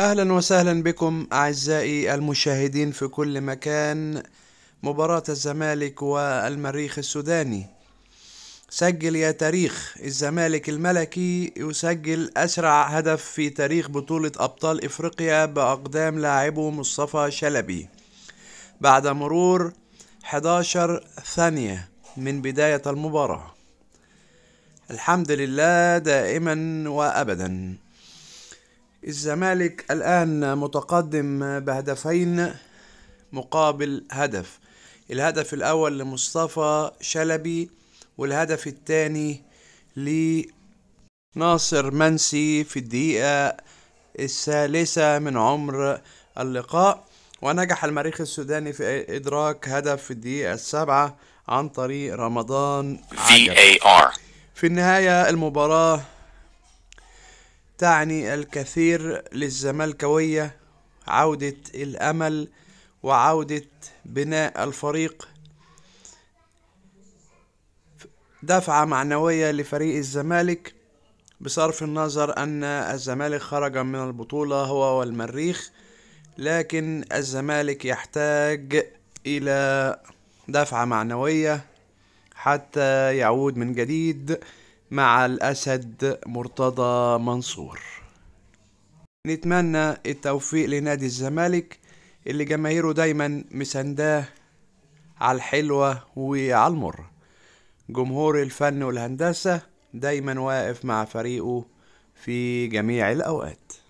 اهلا وسهلا بكم اعزائي المشاهدين في كل مكان مباراة الزمالك والمريخ السوداني سجل يا تاريخ الزمالك الملكي يسجل اسرع هدف في تاريخ بطولة ابطال افريقيا باقدام لاعبه مصطفى شلبي بعد مرور 11 ثانية من بداية المباراة الحمد لله دائما وابدا الزمالك الآن متقدم بهدفين مقابل هدف الهدف الأول لمصطفى شلبي والهدف الثاني لناصر منسي في الدقيقة الثالثة من عمر اللقاء ونجح المريخ السوداني في إدراك هدف في الدقيقة السابعة عن طريق رمضان عجب في النهاية المباراة تعني الكثير للزملكاوية عودة الأمل وعودة بناء الفريق دفعة معنوية لفريق الزمالك بصرف النظر أن الزمالك خرج من البطولة هو والمريخ لكن الزمالك يحتاج إلى دفعة معنوية حتى يعود من جديد مع الأسد مرتضى منصور نتمنى التوفيق لنادي الزمالك اللي جماهيره دايما مسنداه على الحلوة وعلى المرة جمهور الفن والهندسة دايما واقف مع فريقه في جميع الأوقات